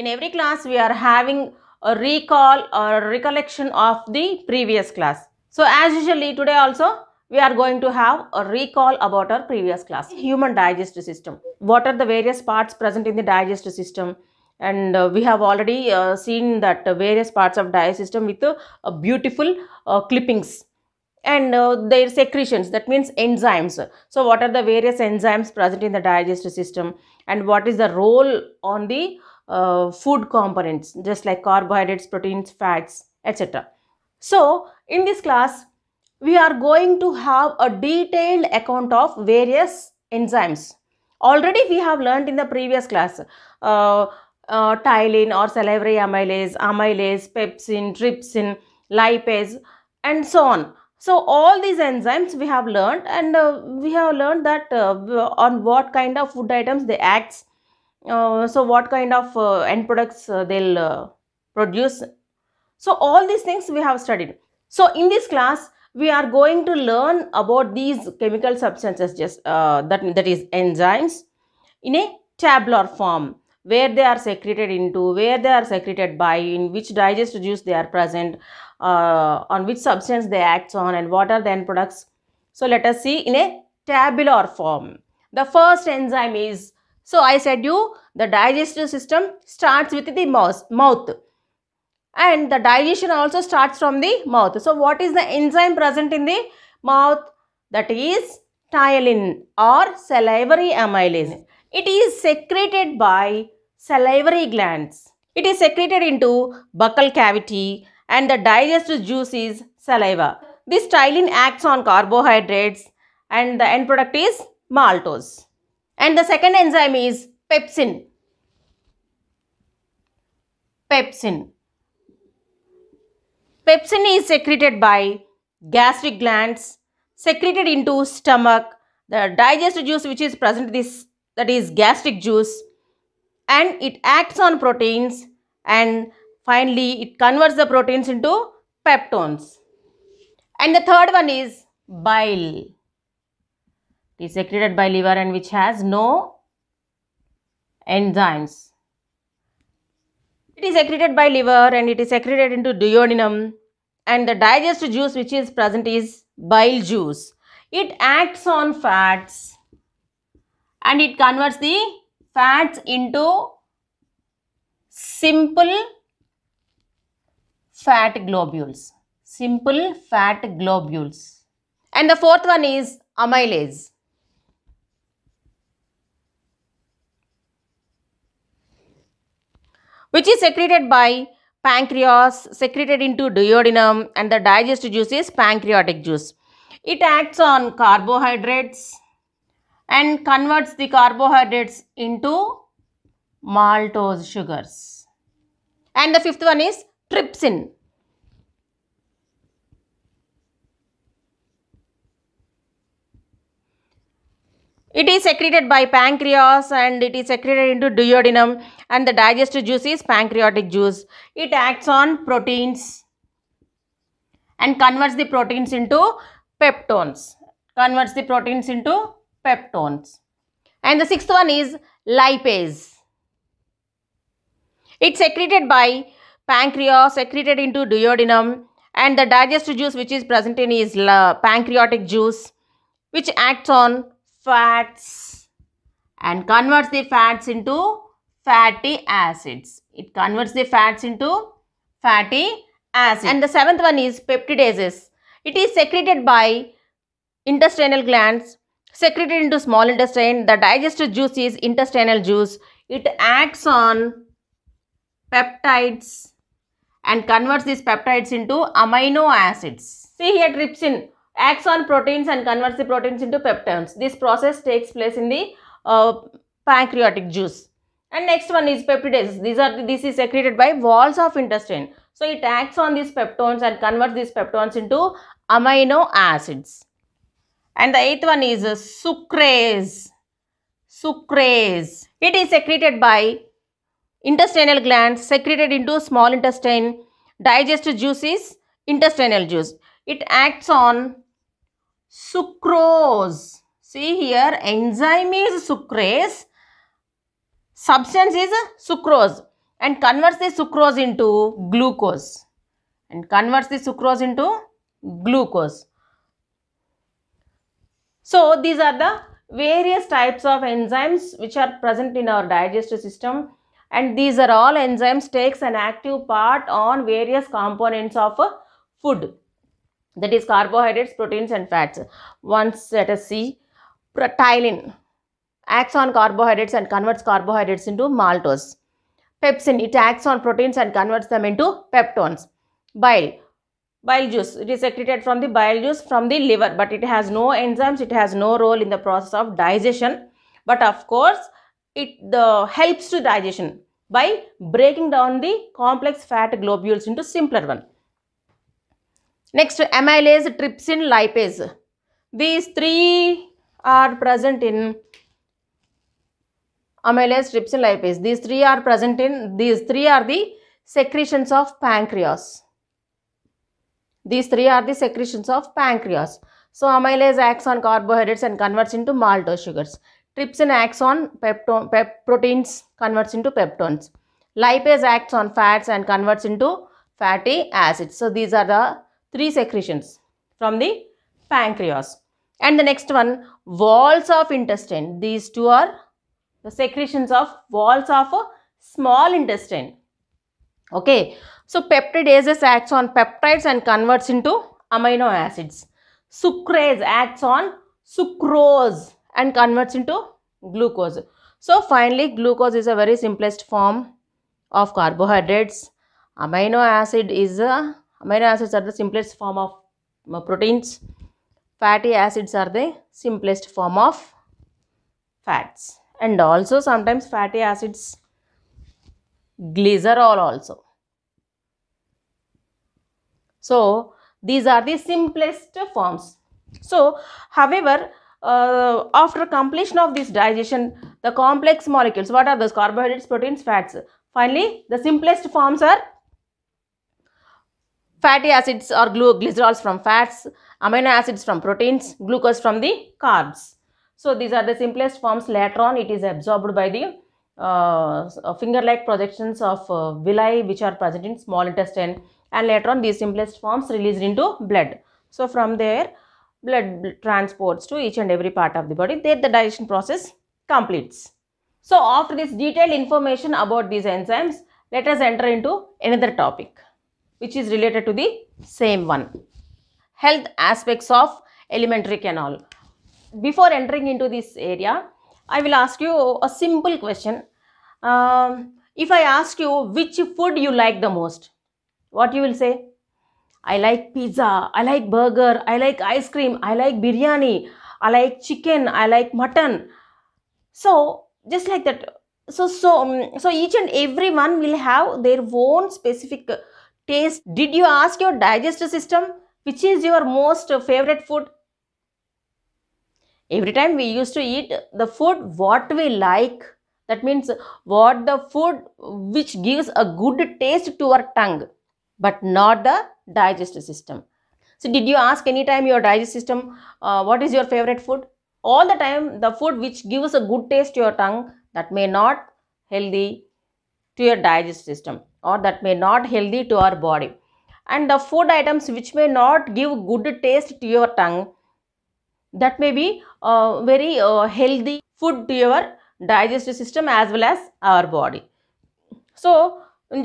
In every class, we are having a recall or recollection of the previous class. So, as usually today also, we are going to have a recall about our previous class. Human digestive system. What are the various parts present in the digestive system? And uh, we have already uh, seen that uh, various parts of digestive system with uh, beautiful uh, clippings and uh, their secretions that means enzymes so what are the various enzymes present in the digestive system and what is the role on the uh, food components just like carbohydrates, proteins, fats, etc. So in this class, we are going to have a detailed account of various enzymes. Already we have learned in the previous class uh, uh, or salivary amylase, amylase, pepsin, trypsin, lipase and so on. So all these enzymes we have learned and uh, we have learned that uh, on what kind of food items they act uh, so what kind of uh, end products uh, they'll produce. So all these things we have studied. So in this class, we are going to learn about these chemical substances just uh, that that is enzymes in a tabular form where they are secreted into where they are secreted by in which digest juice they are present uh, on which substance they act on and what are the end products so let us see in a tabular form the first enzyme is so I said you the digestive system starts with the mouth and the digestion also starts from the mouth. So what is the enzyme present in the mouth? That is tylin or salivary amylase. It is secreted by salivary glands. It is secreted into buccal cavity and the digestive juice is saliva. This tylin acts on carbohydrates and the end product is maltose. And the second enzyme is pepsin. Pepsin. Pepsin is secreted by gastric glands, secreted into stomach, the digestive juice which is present this that is gastric juice and it acts on proteins and finally it converts the proteins into peptones. And the third one is bile it is secreted by liver and which has no enzymes. It is secreted by liver and it is secreted into duodenum and the digestive juice which is present is bile juice. It acts on fats and it converts the fats into simple fat globules. Simple fat globules. And the fourth one is amylase. which is secreted by pancreas, secreted into duodenum and the digest juice is pancreatic juice. It acts on carbohydrates and converts the carbohydrates into maltose sugars. And the fifth one is trypsin. It is secreted by pancreas and it is secreted into duodenum and the digestive juice is pancreatic juice. It acts on proteins and converts the proteins into peptones. Converts the proteins into peptones. And the sixth one is lipase. It's secreted by pancreas, secreted into duodenum and the digestive juice which is present in is pancreatic juice which acts on fats and converts the fats into fatty acids. It converts the fats into fatty acids. And the seventh one is peptidases. It is secreted by intestinal glands, secreted into small intestine. The digestive juice is intestinal juice. It acts on peptides and converts these peptides into amino acids. See here trypsin acts on proteins and converts the proteins into peptides. This process takes place in the uh, pancreatic juice. And next one is peptidases. These are this is secreted by walls of intestine. So it acts on these peptones and converts these peptones into amino acids. And the eighth one is sucrase. Sucrase. It is secreted by intestinal glands secreted into small intestine, Digestive juices, intestinal juice it acts on sucrose. See here, enzyme is sucrase, substance is sucrose and converts the sucrose into glucose and converts the sucrose into glucose. So, these are the various types of enzymes which are present in our digestive system and these are all enzymes takes an active part on various components of food that is carbohydrates, proteins and fats. Once let us see protylin acts on carbohydrates and converts carbohydrates into maltose. Pepsin, it acts on proteins and converts them into peptones. Bile, bile juice, it is secreted from the bile juice from the liver but it has no enzymes, it has no role in the process of digestion. But of course, it the, helps to digestion by breaking down the complex fat globules into simpler one. Next, amylase, trypsin, lipase. These three are present in amylase, trypsin, lipase. These three are present in, these three are the secretions of pancreas. These three are the secretions of pancreas. So, amylase acts on carbohydrates and converts into maltose sugars. Trypsin acts on pep proteins, converts into peptones. Lipase acts on fats and converts into fatty acids. So, these are the three secretions from the pancreas. And the next one, walls of intestine. These two are the secretions of walls of a small intestine. Okay. So, peptidases acts on peptides and converts into amino acids. Sucrase acts on sucrose and converts into glucose. So, finally, glucose is a very simplest form of carbohydrates. Amino acid is a Amino acids are the simplest form of uh, proteins. Fatty acids are the simplest form of fats. And also sometimes fatty acids glycerol also. So, these are the simplest forms. So, however, uh, after completion of this digestion, the complex molecules, what are those? Carbohydrates, proteins, fats. Finally, the simplest forms are fatty acids or glycerols from fats, amino acids from proteins, glucose from the carbs. So these are the simplest forms. Later on, it is absorbed by the uh, finger-like projections of uh, villi which are present in small intestine and later on these simplest forms released into blood. So from there, blood transports to each and every part of the body. There the digestion process completes. So after this detailed information about these enzymes, let us enter into another topic which is related to the same one. Health aspects of elementary canal. Before entering into this area, I will ask you a simple question. Um, if I ask you which food you like the most, what you will say? I like pizza, I like burger, I like ice cream, I like biryani, I like chicken, I like mutton. So, just like that. So, so, um, so each and every one will have their own specific taste did you ask your digestive system which is your most favorite food every time we used to eat the food what we like that means what the food which gives a good taste to our tongue but not the digestive system so did you ask anytime your digestive system uh, what is your favorite food all the time the food which gives a good taste to your tongue that may not healthy to your digestive system or that may not healthy to our body and the food items which may not give good taste to your tongue that may be uh, very uh, healthy food to your digestive system as well as our body so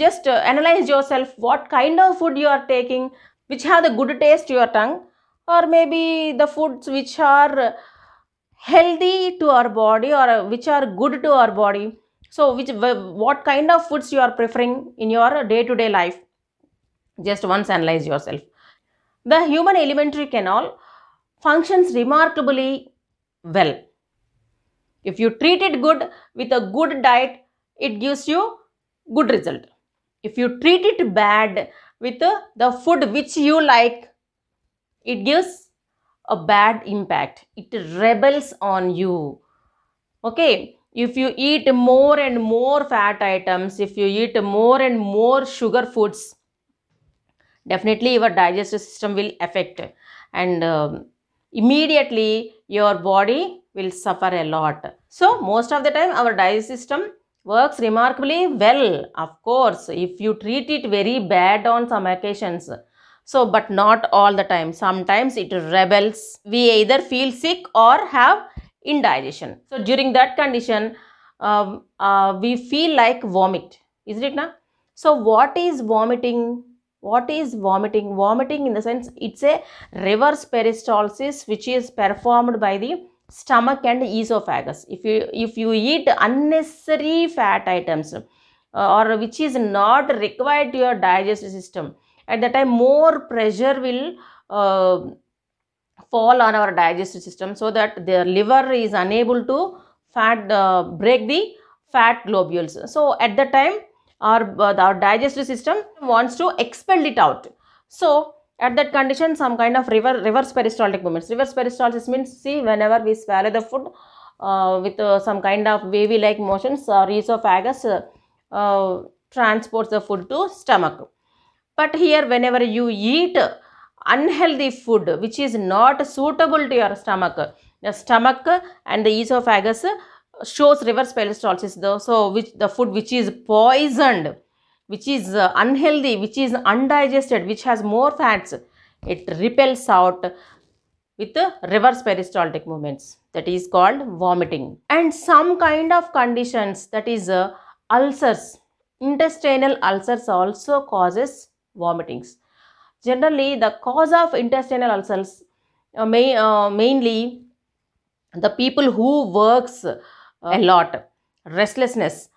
just uh, analyze yourself what kind of food you are taking which have the good taste to your tongue or maybe the foods which are healthy to our body or which are good to our body so which what kind of foods you are preferring in your day-to-day -day life? Just once analyze yourself. The human alimentary canal functions remarkably well. If you treat it good with a good diet, it gives you good result. If you treat it bad with the food which you like, it gives a bad impact. It rebels on you. Okay if you eat more and more fat items, if you eat more and more sugar foods, definitely your digestive system will affect and um, immediately your body will suffer a lot. So most of the time our digestive system works remarkably well of course if you treat it very bad on some occasions. So but not all the time. Sometimes it rebels. We either feel sick or have indigestion. So during that condition, uh, uh, we feel like vomit, isn't it? Na? So what is vomiting? What is vomiting? Vomiting in the sense it's a reverse peristalsis which is performed by the stomach and esophagus. If you if you eat unnecessary fat items uh, or which is not required to your digestive system, at that time more pressure will uh, fall on our digestive system so that their liver is unable to fat uh, break the fat globules so at the time our, uh, our digestive system wants to expel it out so at that condition some kind of reverse, reverse peristaltic movements reverse peristalsis means see whenever we swallow the food uh, with uh, some kind of wavy like motions or uh, esophagus uh, uh, transports the food to stomach but here whenever you eat unhealthy food which is not suitable to your stomach. The stomach and the esophagus shows reverse peristalsis though. So which the food which is poisoned, which is uh, unhealthy, which is undigested, which has more fats, it repels out with the reverse peristaltic movements that is called vomiting and some kind of conditions that is uh, ulcers intestinal ulcers also causes vomitings Generally, the cause of intestinal ulcers, uh, may, uh, mainly the people who works uh, a lot, restlessness,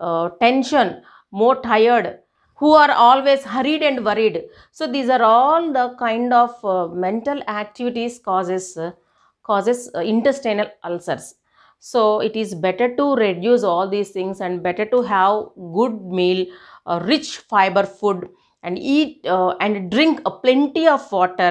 uh, tension, more tired, who are always hurried and worried. So these are all the kind of uh, mental activities causes uh, causes uh, intestinal ulcers. So it is better to reduce all these things and better to have good meal, uh, rich fiber food and eat uh, and drink a plenty of water.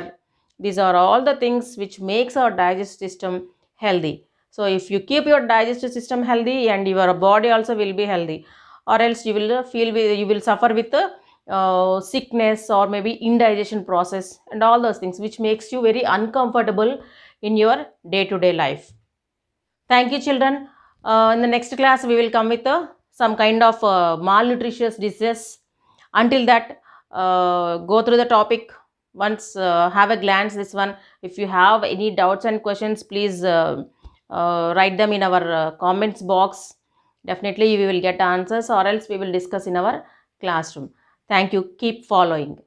These are all the things which makes our digestive system healthy. So if you keep your digestive system healthy and your body also will be healthy or else you will feel you will suffer with uh, sickness or maybe indigestion process and all those things which makes you very uncomfortable in your day-to-day -day life. Thank you children. Uh, in the next class we will come with uh, some kind of uh, malnutritious disease. Until that uh, go through the topic once uh, have a glance this one if you have any doubts and questions please uh, uh write them in our uh, comments box definitely we will get answers or else we will discuss in our classroom thank you keep following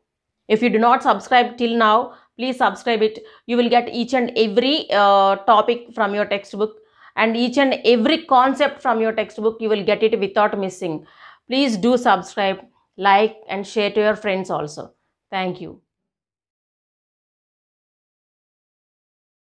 if you do not subscribe till now please subscribe it you will get each and every uh, topic from your textbook and each and every concept from your textbook you will get it without missing please do subscribe like and share to your friends also. Thank you.